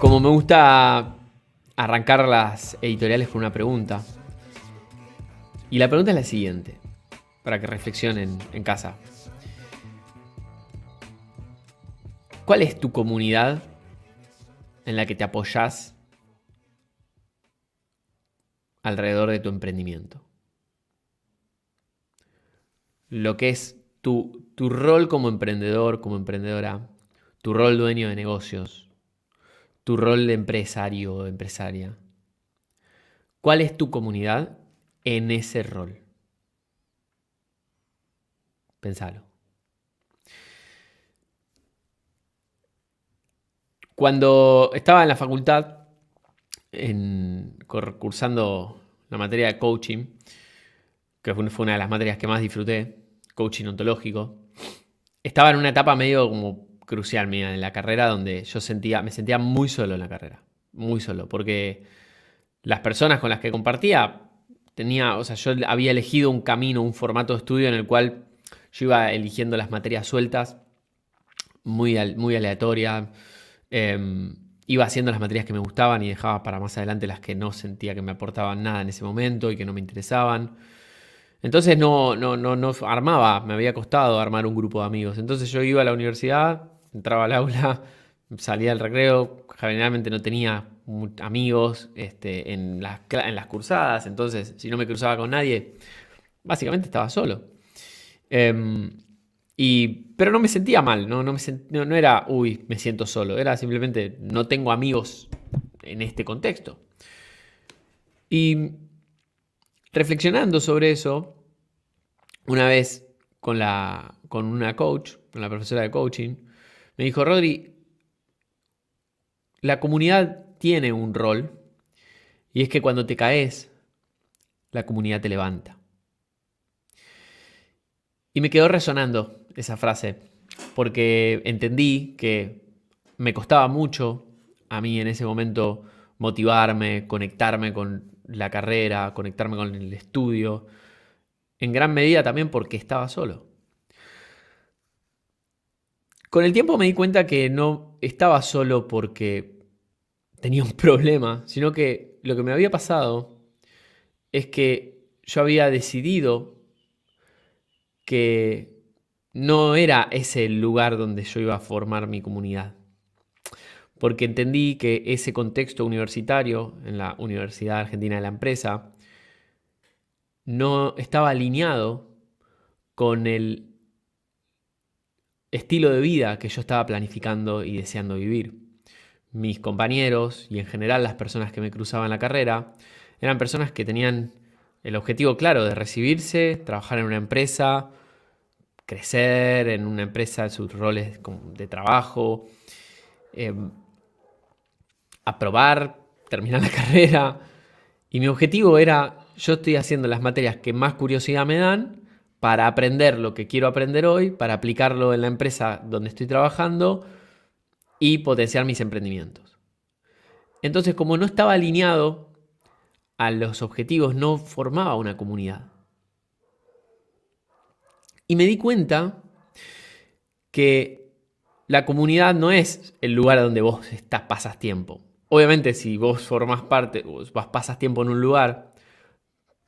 Como me gusta arrancar las editoriales con una pregunta. Y la pregunta es la siguiente, para que reflexionen en casa. ¿Cuál es tu comunidad en la que te apoyas alrededor de tu emprendimiento? Lo que es tu, tu rol como emprendedor, como emprendedora, tu rol dueño de negocios, tu rol de empresario o empresaria. ¿Cuál es tu comunidad en ese rol? Pensalo. Cuando estaba en la facultad, en, cursando la materia de coaching, que fue una de las materias que más disfruté, coaching ontológico, estaba en una etapa medio como crucial mía en la carrera, donde yo sentía, me sentía muy solo en la carrera, muy solo, porque las personas con las que compartía tenía, o sea, yo había elegido un camino, un formato de estudio en el cual yo iba eligiendo las materias sueltas, muy, muy aleatoria, em, iba haciendo las materias que me gustaban y dejaba para más adelante las que no sentía que me aportaban nada en ese momento y que no me interesaban. Entonces no, no, no, no armaba, me había costado armar un grupo de amigos. Entonces yo iba a la universidad entraba al aula, salía al recreo, generalmente no tenía amigos este, en, las, en las cursadas, entonces si no me cruzaba con nadie, básicamente estaba solo. Em, pero no me sentía mal, ¿no? No, me era, uy, me siento solo, era simplemente, no tengo amigos en este contexto. Y reflexionando sobre eso, una vez con, la, con una coach, con la profesora de coaching, me dijo, Rodri, la comunidad tiene un rol y es que cuando te caes, la comunidad te levanta. Y me quedó resonando esa frase porque entendí que me costaba mucho a mí en ese momento motivarme, conectarme con la carrera, conectarme con el estudio, en gran medida también porque estaba solo. Con el tiempo me di cuenta que no estaba solo porque tenía un problema, sino que lo que me había pasado es que yo había decidido que no era ese el lugar donde yo iba a formar mi comunidad. Porque entendí que ese contexto universitario en la Universidad Argentina de la Empresa no estaba alineado con el estilo de vida que yo estaba planificando y deseando vivir. Mis compañeros y en general las personas que me cruzaban la carrera eran personas que tenían el objetivo claro de recibirse, trabajar en una empresa, crecer en una empresa, sus roles de trabajo, eh, aprobar, terminar la carrera. Y mi objetivo era, yo estoy haciendo las materias que más curiosidad me dan para aprender lo que quiero aprender hoy, para aplicarlo en la empresa donde estoy trabajando y potenciar mis emprendimientos. Entonces, como no estaba alineado a los objetivos, no formaba una comunidad. Y me di cuenta que la comunidad no es el lugar donde vos estás, pasas tiempo. Obviamente, si vos formás parte, vos pasas tiempo en un lugar,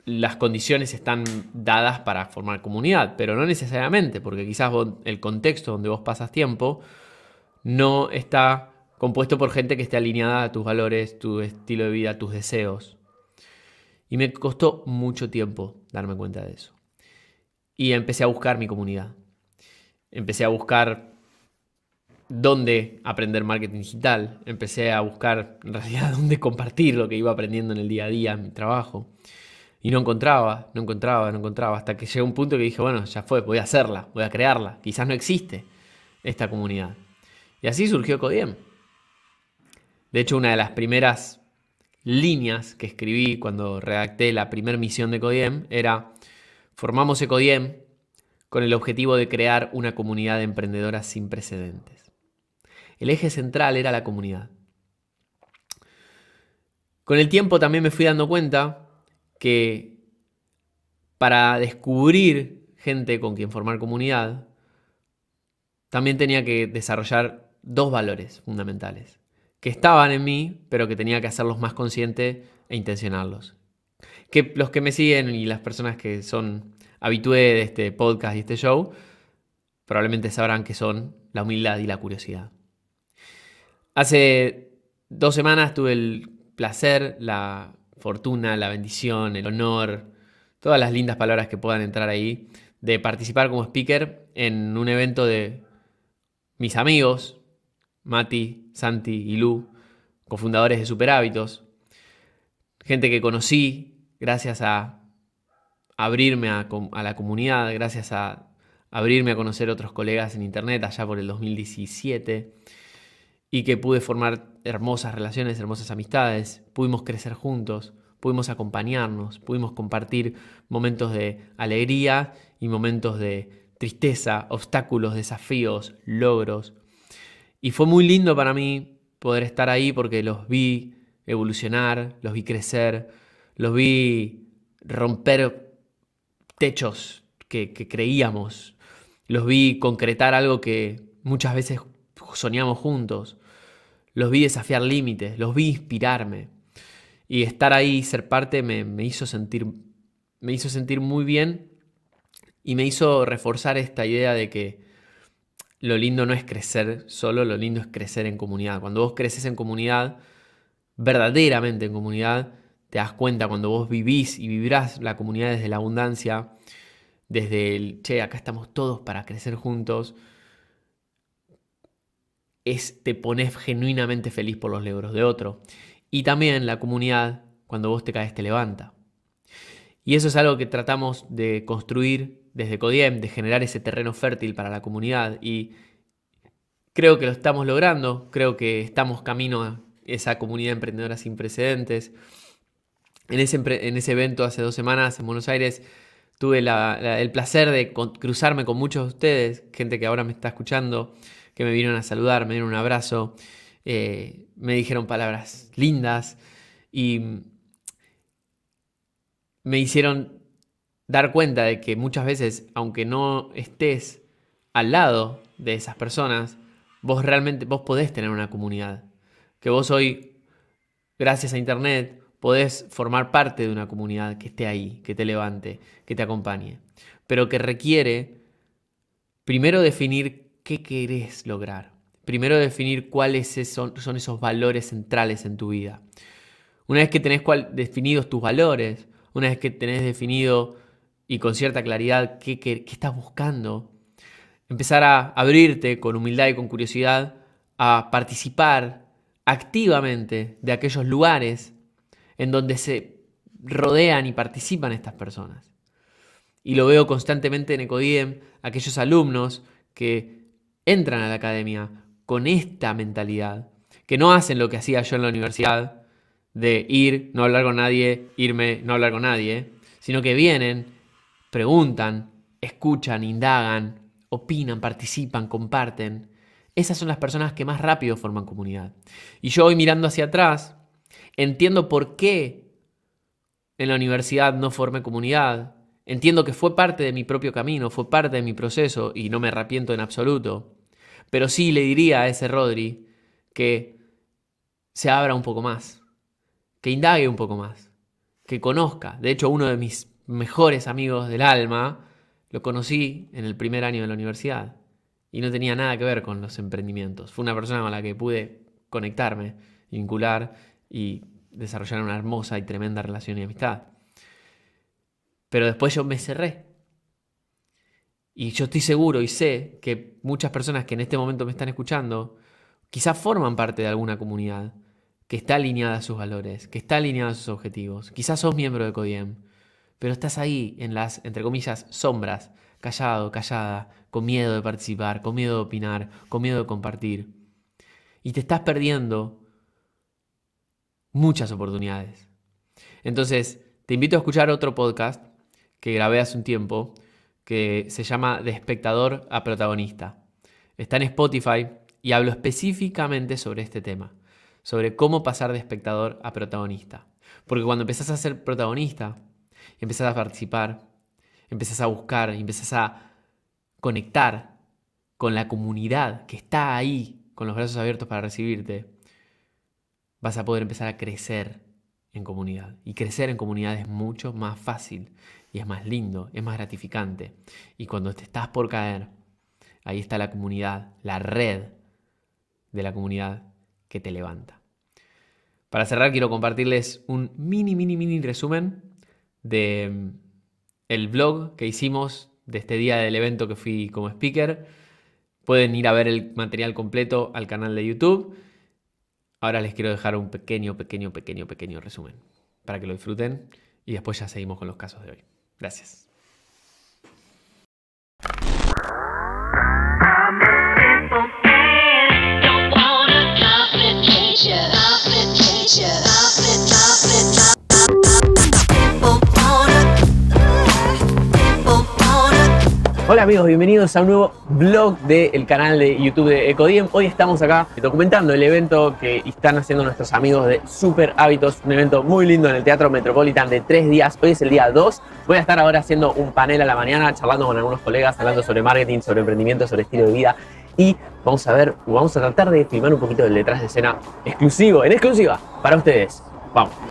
las condiciones están dadas para formar comunidad, pero no necesariamente, porque quizás el contexto donde vos pasas tiempo no está compuesto por gente que esté alineada a tus valores, tu estilo de vida, tus deseos. Y me costó mucho tiempo darme cuenta de eso. Y empecé a buscar mi comunidad. Empecé a buscar dónde aprender marketing digital. Empecé a buscar en realidad dónde compartir lo que iba aprendiendo en el día a día, en mi trabajo. Y no encontraba, no encontraba, no encontraba, hasta que llegó un punto que dije, bueno, ya fue, voy a hacerla, voy a crearla, quizás no existe esta comunidad. Y así surgió Codiem. De hecho, una de las primeras líneas que escribí cuando redacté la primera misión de Codiem era, formamos Codiem con el objetivo de crear una comunidad de emprendedoras sin precedentes. El eje central era la comunidad. Con el tiempo también me fui dando cuenta que para descubrir gente con quien formar comunidad, también tenía que desarrollar dos valores fundamentales que estaban en mí, pero que tenía que hacerlos más conscientes e intencionarlos. Que los que me siguen y las personas que son habitué de este podcast y este show, probablemente sabrán que son la humildad y la curiosidad. Hace dos semanas tuve el placer, la fortuna, la bendición, el honor, todas las lindas palabras que puedan entrar ahí, de participar como speaker en un evento de mis amigos, Mati, Santi y Lu, cofundadores de Superhábitos, gente que conocí gracias a abrirme a, a la comunidad, gracias a abrirme a conocer otros colegas en internet allá por el 2017 y que pude formar hermosas relaciones, hermosas amistades, pudimos crecer juntos, pudimos acompañarnos, pudimos compartir momentos de alegría y momentos de tristeza, obstáculos, desafíos, logros. Y fue muy lindo para mí poder estar ahí porque los vi evolucionar, los vi crecer, los vi romper techos que, creíamos, los vi concretar algo que muchas veces soñamos juntos. Los vi desafiar límites, los vi inspirarme. Y estar ahí, y ser parte, me, hizo sentir, me hizo sentir muy bien y me hizo reforzar esta idea de que lo lindo no es crecer solo, lo lindo es crecer en comunidad. Cuando vos creces en comunidad, verdaderamente en comunidad, te das cuenta cuando vos vivís y vivirás la comunidad desde la abundancia, desde el, che, acá estamos todos para crecer juntos, es te pones genuinamente feliz por los logros de otro. Y también la comunidad, cuando vos te caes, te levanta. Y eso es algo que tratamos de construir desde Codiem, de generar ese terreno fértil para la comunidad. Y creo que lo estamos logrando, creo que estamos camino a esa comunidad emprendedora sin precedentes. En ese, en ese evento hace dos semanas en Buenos Aires tuve el placer de cruzarme con muchos de ustedes, gente que ahora me está escuchando que me vinieron a saludar, me dieron un abrazo, eh, me dijeron palabras lindas y me hicieron dar cuenta de que muchas veces, aunque no estés al lado de esas personas, vos realmente, vos podés tener una comunidad. Que vos hoy, gracias a Internet, podés formar parte de una comunidad que esté ahí, que te levante, que te acompañe. Pero que requiere primero definir qué querés lograr. Primero definir cuáles son, esos valores centrales en tu vida. Una vez que tenés definidos tus valores, una vez que tenés definido y con cierta claridad qué, qué estás buscando, empezar a abrirte con humildad y con curiosidad a participar activamente de aquellos lugares en donde se rodean y participan estas personas. Y lo veo constantemente en Ecodiem, aquellos alumnos que entran a la academia con esta mentalidad, que no hacen lo que hacía yo en la universidad, de ir, no hablar con nadie, irme, no hablar con nadie, sino que vienen, preguntan, escuchan, indagan, opinan, participan, comparten. Esas son las personas que más rápido forman comunidad. Y yo hoy mirando hacia atrás, entiendo por qué en la universidad no forme comunidad, Entiendo que fue parte de mi propio camino, fue parte de mi proceso y no me arrepiento en absoluto. Pero sí le diría a ese Rodri que se abra un poco más, que indague un poco más, que conozca. De hecho, uno de mis mejores amigos del alma lo conocí en el primer año de la universidad y no tenía nada que ver con los emprendimientos. Fue una persona con la que pude conectarme, vincular y desarrollar una hermosa y tremenda relación y amistad. Pero después yo me cerré. Y yo estoy seguro y sé que muchas personas que en este momento me están escuchando, quizás forman parte de alguna comunidad que está alineada a sus valores, que está alineada a sus objetivos. Quizás sos miembro de CODIEM, pero estás ahí en las, entre comillas, sombras, callado, callada, con miedo de participar, con miedo de opinar, con miedo de compartir. Y te estás perdiendo muchas oportunidades. Entonces, te invito a escuchar otro podcast que grabé hace un tiempo, que se llama De espectador a protagonista. Está en Spotify y hablo específicamente sobre este tema, sobre cómo pasar de espectador a protagonista. Porque cuando empezás a ser protagonista, empezás a participar, empezás a buscar, empezás a conectar con la comunidad que está ahí, con los brazos abiertos para recibirte, vas a poder empezar a crecer en comunidad. Y crecer en comunidad es mucho más fácil y es más lindo, es más gratificante. Y cuando te estás por caer, ahí está la comunidad, la red de la comunidad que te levanta. Para cerrar quiero compartirles un mini, mini, mini resumen de mm, el blog que hicimos de este día del evento que fui como speaker. Pueden ir a ver el material completo al canal de YouTube. Ahora les quiero dejar un pequeño, pequeño, pequeño, pequeño resumen para que lo disfruten y después ya seguimos con los casos de hoy. Gracias. Hola amigos, bienvenidos a un nuevo blog del canal de YouTube de Ecodiem. Hoy estamos acá documentando el evento que están haciendo nuestros amigos de Super Hábitos, un evento muy lindo en el Teatro Metropolitan de tres días. Hoy es el día 2. Voy a estar ahora haciendo un panel a la mañana, charlando con algunos colegas, hablando sobre marketing, sobre emprendimiento, sobre estilo de vida y vamos a ver, vamos a tratar de filmar un poquito del detrás de escena exclusivo, en exclusiva, para ustedes. Vamos.